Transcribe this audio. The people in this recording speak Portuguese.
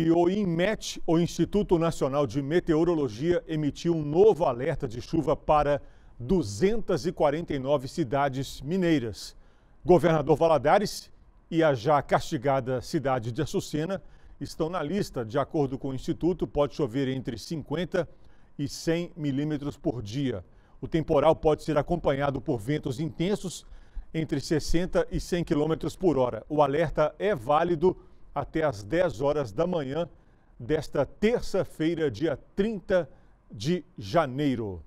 E o INMET, o Instituto Nacional de Meteorologia, emitiu um novo alerta de chuva para 249 cidades mineiras. Governador Valadares e a já castigada cidade de Açucena estão na lista. De acordo com o Instituto, pode chover entre 50 e 100 milímetros por dia. O temporal pode ser acompanhado por ventos intensos entre 60 e 100 quilômetros por hora. O alerta é válido até às 10 horas da manhã desta terça-feira, dia 30 de janeiro.